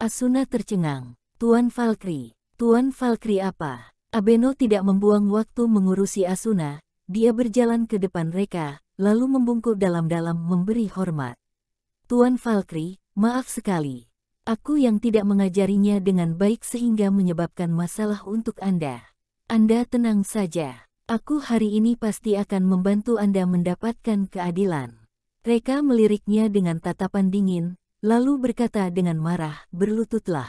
Asuna tercengang. Tuan Valkyrie. Tuan Valkyrie apa? Abeno tidak membuang waktu mengurusi Asuna, dia berjalan ke depan mereka, lalu membungkuk dalam-dalam memberi hormat. Tuan Valkyrie, maaf sekali. Aku yang tidak mengajarinya dengan baik sehingga menyebabkan masalah untuk Anda. Anda tenang saja. Aku hari ini pasti akan membantu Anda mendapatkan keadilan. Reka meliriknya dengan tatapan dingin, lalu berkata dengan marah, berlututlah.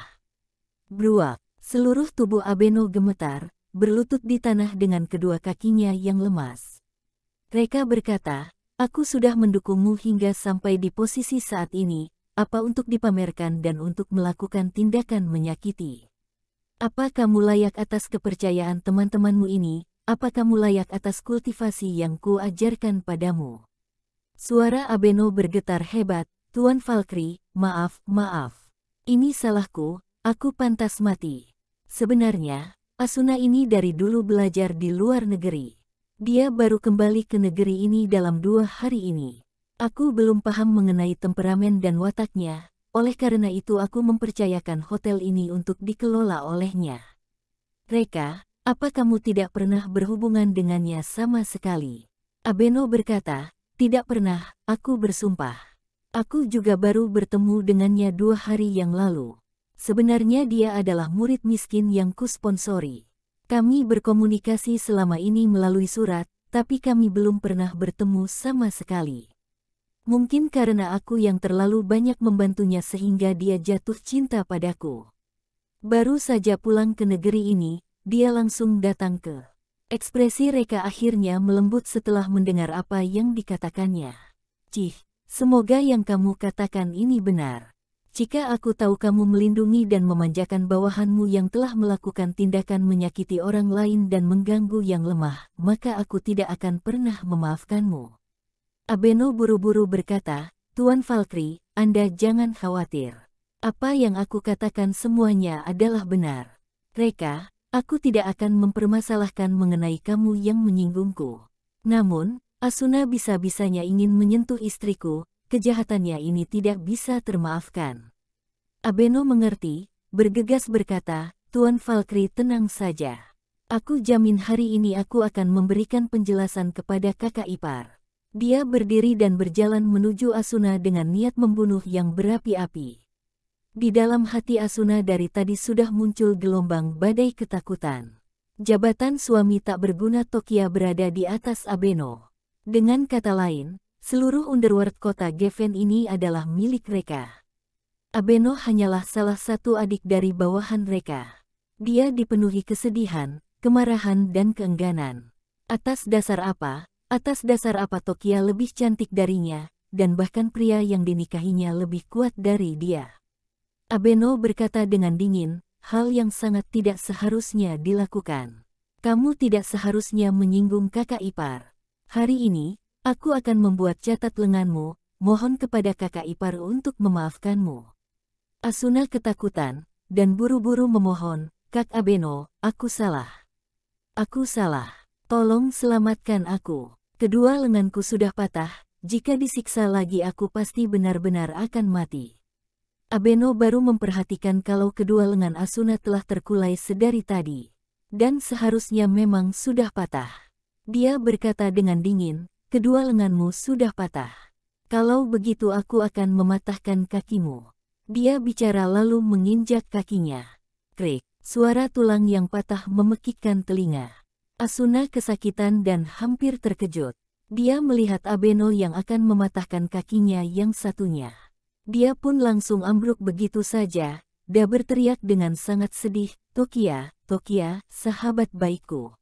Bruak, seluruh tubuh Abeno gemetar, berlutut di tanah dengan kedua kakinya yang lemas. Reka berkata, aku sudah mendukungmu hingga sampai di posisi saat ini, apa untuk dipamerkan dan untuk melakukan tindakan menyakiti. Apa kamu layak atas kepercayaan teman-temanmu ini, apa kamu layak atas kultivasi yang kuajarkan padamu? Suara Abeno bergetar hebat, Tuan Valkyrie, maaf, maaf. Ini salahku, aku pantas mati. Sebenarnya, Asuna ini dari dulu belajar di luar negeri. Dia baru kembali ke negeri ini dalam dua hari ini. Aku belum paham mengenai temperamen dan wataknya, oleh karena itu aku mempercayakan hotel ini untuk dikelola olehnya. Reka, apa kamu tidak pernah berhubungan dengannya sama sekali? Abeno berkata, tidak pernah, aku bersumpah. Aku juga baru bertemu dengannya dua hari yang lalu. Sebenarnya dia adalah murid miskin yang kusponsori. Kami berkomunikasi selama ini melalui surat, tapi kami belum pernah bertemu sama sekali. Mungkin karena aku yang terlalu banyak membantunya sehingga dia jatuh cinta padaku. Baru saja pulang ke negeri ini, dia langsung datang ke. Ekspresi Reka akhirnya melembut setelah mendengar apa yang dikatakannya. Cih, Semoga yang kamu katakan ini benar. Jika aku tahu kamu melindungi dan memanjakan bawahanmu yang telah melakukan tindakan menyakiti orang lain dan mengganggu yang lemah, maka aku tidak akan pernah memaafkanmu. Abeno buru-buru berkata, Tuan Valkyrie, Anda jangan khawatir. Apa yang aku katakan semuanya adalah benar. Reka, aku tidak akan mempermasalahkan mengenai kamu yang menyinggungku. Namun, Asuna bisa-bisanya ingin menyentuh istriku, kejahatannya ini tidak bisa termaafkan. Abeno mengerti, bergegas berkata, Tuan Valkyrie tenang saja. Aku jamin hari ini aku akan memberikan penjelasan kepada kakak ipar. Dia berdiri dan berjalan menuju Asuna dengan niat membunuh yang berapi-api. Di dalam hati Asuna dari tadi sudah muncul gelombang badai ketakutan. Jabatan suami tak berguna Tokia berada di atas Abeno. Dengan kata lain, seluruh underworld kota Geven ini adalah milik Reka. Abeno hanyalah salah satu adik dari bawahan Reka. Dia dipenuhi kesedihan, kemarahan dan keengganan. Atas dasar apa, atas dasar apa Tokia lebih cantik darinya, dan bahkan pria yang dinikahinya lebih kuat dari dia. Abeno berkata dengan dingin, hal yang sangat tidak seharusnya dilakukan. Kamu tidak seharusnya menyinggung kakak ipar. Hari ini, aku akan membuat catat lenganmu, mohon kepada kakak ipar untuk memaafkanmu. Asuna ketakutan, dan buru-buru memohon, Kak Abeno, aku salah. Aku salah. Tolong selamatkan aku. Kedua lenganku sudah patah, jika disiksa lagi aku pasti benar-benar akan mati. Abeno baru memperhatikan kalau kedua lengan Asuna telah terkulai sedari tadi. Dan seharusnya memang sudah patah. Dia berkata dengan dingin, kedua lenganmu sudah patah. Kalau begitu aku akan mematahkan kakimu. Dia bicara lalu menginjak kakinya. Krik, suara tulang yang patah memekikkan telinga. Asuna kesakitan dan hampir terkejut. Dia melihat Abeno yang akan mematahkan kakinya yang satunya. Dia pun langsung ambruk begitu saja, dia berteriak dengan sangat sedih, Tokia, Tokia, sahabat baikku.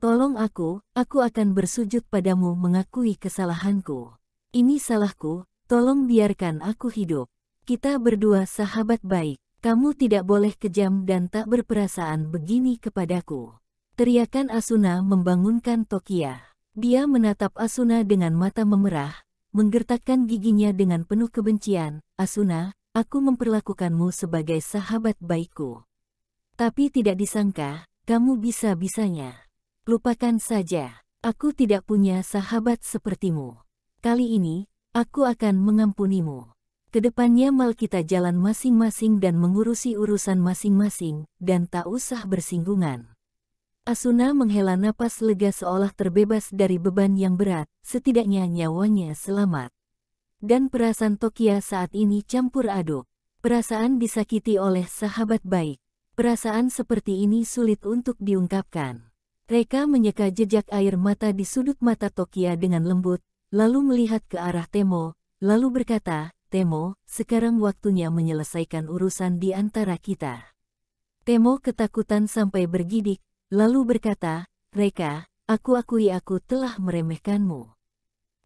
Tolong aku, aku akan bersujud padamu mengakui kesalahanku. Ini salahku, tolong biarkan aku hidup. Kita berdua sahabat baik, kamu tidak boleh kejam dan tak berperasaan begini kepadaku. Teriakan Asuna membangunkan Tokia. Dia menatap Asuna dengan mata memerah, menggertakkan giginya dengan penuh kebencian. Asuna, aku memperlakukanmu sebagai sahabat baikku. Tapi tidak disangka, kamu bisa-bisanya. Lupakan saja, aku tidak punya sahabat sepertimu. Kali ini, aku akan mengampunimu. Kedepannya mal kita jalan masing-masing dan mengurusi urusan masing-masing, dan tak usah bersinggungan. Asuna menghela napas lega seolah terbebas dari beban yang berat, setidaknya nyawanya selamat. Dan perasaan Tokia saat ini campur aduk. Perasaan disakiti oleh sahabat baik. Perasaan seperti ini sulit untuk diungkapkan. Reka menyeka jejak air mata di sudut mata Tokia dengan lembut, lalu melihat ke arah Temo, lalu berkata, Temo, sekarang waktunya menyelesaikan urusan di antara kita. Temo ketakutan sampai bergidik, lalu berkata, Reka, aku akui aku telah meremehkanmu.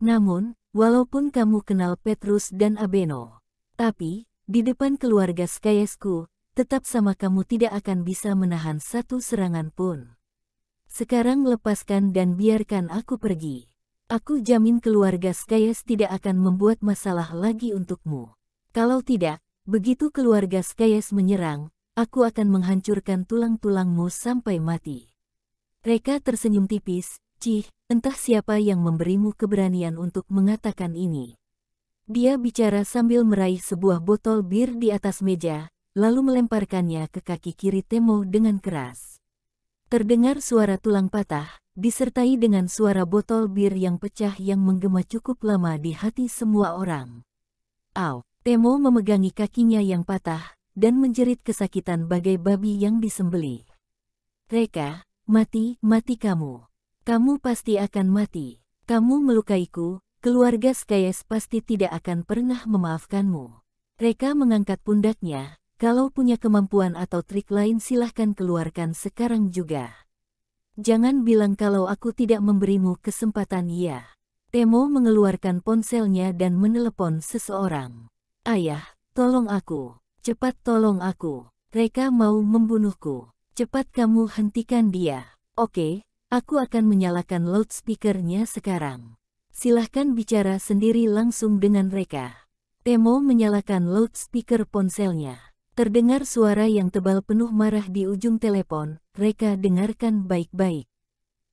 Namun, walaupun kamu kenal Petrus dan Abeno, tapi, di depan keluarga Skayesku, tetap sama kamu tidak akan bisa menahan satu serangan pun. Sekarang lepaskan dan biarkan aku pergi. Aku jamin keluarga Skyes tidak akan membuat masalah lagi untukmu. Kalau tidak, begitu keluarga Skyes menyerang, aku akan menghancurkan tulang-tulangmu sampai mati. Reka tersenyum tipis, Cih, entah siapa yang memberimu keberanian untuk mengatakan ini. Dia bicara sambil meraih sebuah botol bir di atas meja, lalu melemparkannya ke kaki kiri Temo dengan keras. Terdengar suara tulang patah, disertai dengan suara botol bir yang pecah yang menggema cukup lama di hati semua orang. Au, Temo memegangi kakinya yang patah, dan menjerit kesakitan bagai babi yang disembeli. Reka, mati, mati kamu. Kamu pasti akan mati. Kamu melukaiku, keluarga Skyes pasti tidak akan pernah memaafkanmu. Reka mengangkat pundaknya, kalau punya kemampuan atau trik lain silahkan keluarkan sekarang juga. Jangan bilang kalau aku tidak memberimu kesempatan ya. Temo mengeluarkan ponselnya dan menelepon seseorang. Ayah, tolong aku. Cepat tolong aku. Reka mau membunuhku. Cepat kamu hentikan dia. Oke, aku akan menyalakan loudspeakernya sekarang. Silahkan bicara sendiri langsung dengan Reka. Temo menyalakan loudspeaker ponselnya. Terdengar suara yang tebal penuh marah di ujung telepon, Reka dengarkan baik-baik.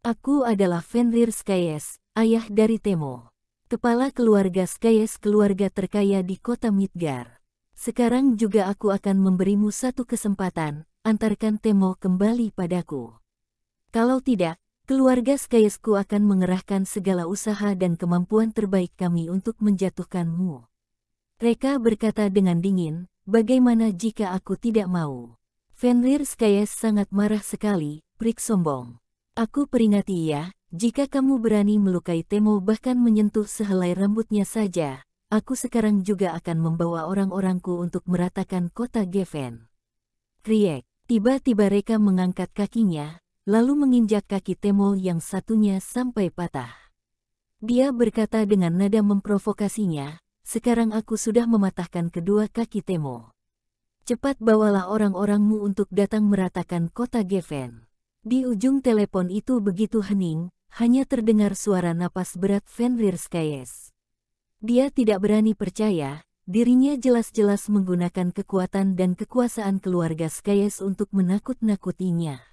Aku adalah Fenrir Skyes, ayah dari Temo. Kepala keluarga Skyes keluarga terkaya di kota Midgar. Sekarang juga aku akan memberimu satu kesempatan, antarkan Temo kembali padaku. Kalau tidak, keluarga Skyesku akan mengerahkan segala usaha dan kemampuan terbaik kami untuk menjatuhkanmu. Reka berkata dengan dingin, Bagaimana jika aku tidak mau? Fenrir Skayes sangat marah sekali, prik sombong. Aku peringati ya, jika kamu berani melukai Temo bahkan menyentuh sehelai rambutnya saja, aku sekarang juga akan membawa orang-orangku untuk meratakan kota Geven. Kriek, tiba-tiba mereka mengangkat kakinya, lalu menginjak kaki Temo yang satunya sampai patah. Dia berkata dengan nada memprovokasinya, sekarang aku sudah mematahkan kedua kaki Temo. Cepat bawalah orang-orangmu untuk datang meratakan kota Geven. Di ujung telepon itu begitu hening, hanya terdengar suara napas berat Fenrir Skyes. Dia tidak berani percaya, dirinya jelas-jelas menggunakan kekuatan dan kekuasaan keluarga Skyes untuk menakut-nakutinya.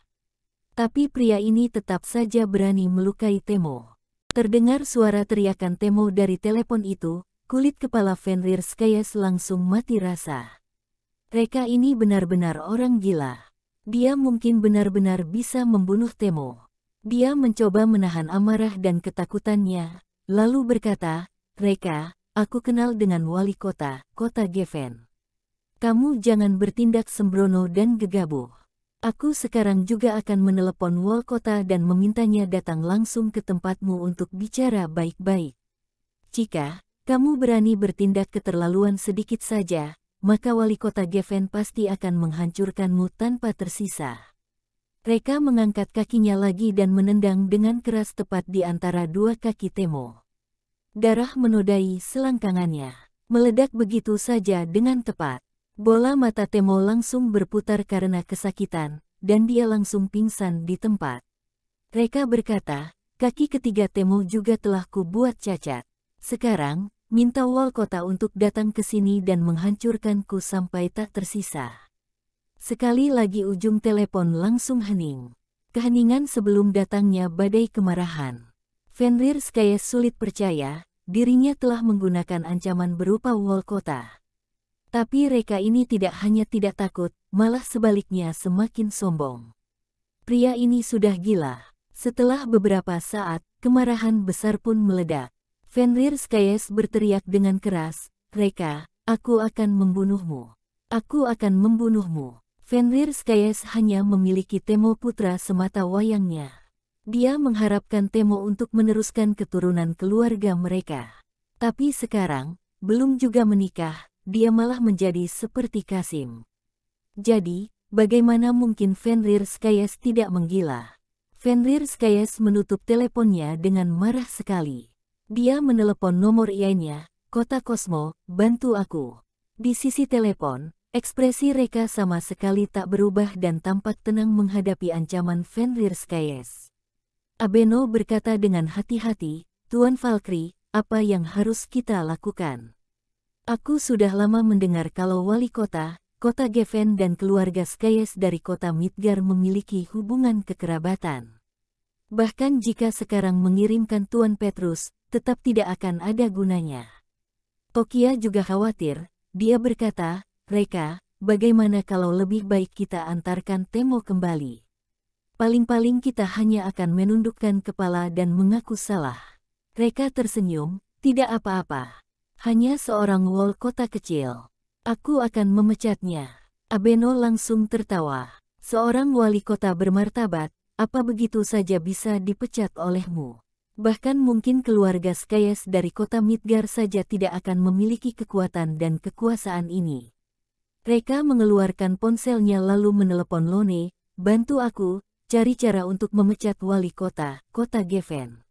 Tapi pria ini tetap saja berani melukai Temo. Terdengar suara teriakan Temo dari telepon itu, kulit kepala Fenrir Skyes langsung mati rasa. Reka ini benar-benar orang gila. Dia mungkin benar-benar bisa membunuh Temo. Dia mencoba menahan amarah dan ketakutannya, lalu berkata, Reka, aku kenal dengan wali kota, kota Geven. Kamu jangan bertindak sembrono dan gegabah. Aku sekarang juga akan menelepon wali kota dan memintanya datang langsung ke tempatmu untuk bicara baik-baik. Jika kamu berani bertindak keterlaluan sedikit saja, maka wali kota Geven pasti akan menghancurkanmu tanpa tersisa. Reka mengangkat kakinya lagi dan menendang dengan keras tepat di antara dua kaki Temo. Darah menodai selangkangannya, meledak begitu saja dengan tepat. Bola mata Temo langsung berputar karena kesakitan, dan dia langsung pingsan di tempat. Reka berkata, kaki ketiga Temo juga telah kubuat cacat. Sekarang, minta wal kota untuk datang ke sini dan menghancurkanku sampai tak tersisa. Sekali lagi ujung telepon langsung hening. Keheningan sebelum datangnya badai kemarahan. Fenrir Skye sulit percaya, dirinya telah menggunakan ancaman berupa wal kota. Tapi reka ini tidak hanya tidak takut, malah sebaliknya semakin sombong. Pria ini sudah gila. Setelah beberapa saat, kemarahan besar pun meledak. Fenrir Skyes berteriak dengan keras, Reka, aku akan membunuhmu. Aku akan membunuhmu. Fenrir Skyes hanya memiliki Temo putra semata wayangnya. Dia mengharapkan Temo untuk meneruskan keturunan keluarga mereka. Tapi sekarang, belum juga menikah, dia malah menjadi seperti Kasim. Jadi, bagaimana mungkin Fenrir Skyes tidak menggila? Fenrir Skyes menutup teleponnya dengan marah sekali. Dia menelepon nomor ianya, Kota Kosmo, bantu aku. Di sisi telepon, ekspresi Reka sama sekali tak berubah dan tampak tenang menghadapi ancaman Fenrir Skyes. Abeno berkata dengan hati-hati, Tuan Valkyrie, apa yang harus kita lakukan? Aku sudah lama mendengar kalau wali kota, kota Geven dan keluarga Skyes dari kota Midgar memiliki hubungan kekerabatan. Bahkan jika sekarang mengirimkan Tuan Petrus, tetap tidak akan ada gunanya. Tokia juga khawatir, dia berkata, Reka, bagaimana kalau lebih baik kita antarkan Temo kembali? Paling-paling kita hanya akan menundukkan kepala dan mengaku salah. Reka tersenyum, tidak apa-apa. Hanya seorang wall kota kecil. Aku akan memecatnya. Abeno langsung tertawa. Seorang wali kota bermartabat, apa begitu saja bisa dipecat olehmu? Bahkan mungkin keluarga Skyes dari kota Midgar saja tidak akan memiliki kekuatan dan kekuasaan ini. Reka mengeluarkan ponselnya lalu menelepon Lone, bantu aku, cari cara untuk memecat wali kota, kota Geven.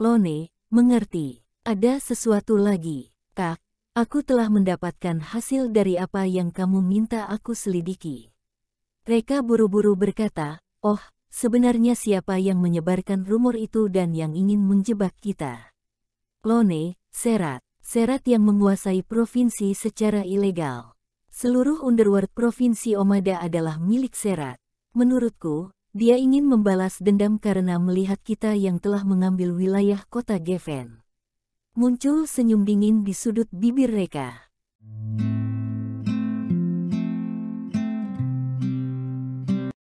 Lone, mengerti, ada sesuatu lagi, kak, aku telah mendapatkan hasil dari apa yang kamu minta aku selidiki. Reka buru-buru berkata, oh, Sebenarnya siapa yang menyebarkan rumor itu dan yang ingin menjebak kita? Lone, Serat. Serat yang menguasai provinsi secara ilegal. Seluruh underworld provinsi Omada adalah milik Serat. Menurutku, dia ingin membalas dendam karena melihat kita yang telah mengambil wilayah kota Geven. Muncul senyum dingin di sudut bibir Reka.